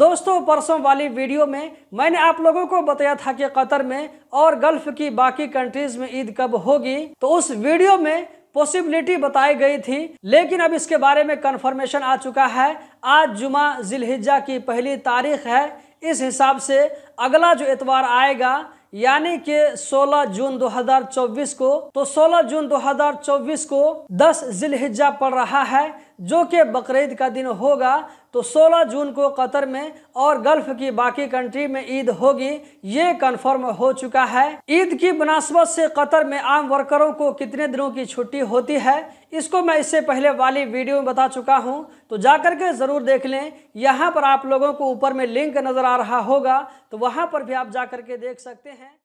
दोस्तों परसों वाली वीडियो में मैंने आप लोगों को बताया था कि कतर में और गल्फ की बाकी कंट्रीज में ईद कब होगी तो उस वीडियो में पॉसिबिलिटी बताई गई थी लेकिन अब इसके बारे में कंफर्मेशन आ चुका है आज जुमा जिलहिजा की पहली तारीख है इस हिसाब से अगला जो एतवार आएगा यानी कि 16 जून 2024 को तो 16 जून 2024 को 10 जिलहिजा पड़ रहा है जो कि बकरीद का दिन होगा तो 16 जून को कतर में और गल्फ की बाकी कंट्री में ईद होगी ये कंफर्म हो चुका है ईद की मुनासबत से कतर में आम वर्करों को कितने दिनों की छुट्टी होती है इसको मैं इससे पहले वाली वीडियो में बता चुका हूँ तो जाकर के ज़रूर देख लें यहाँ पर आप लोगों को ऊपर में लिंक नज़र आ रहा होगा तो वहाँ पर भी आप जा कर के देख सकते हैं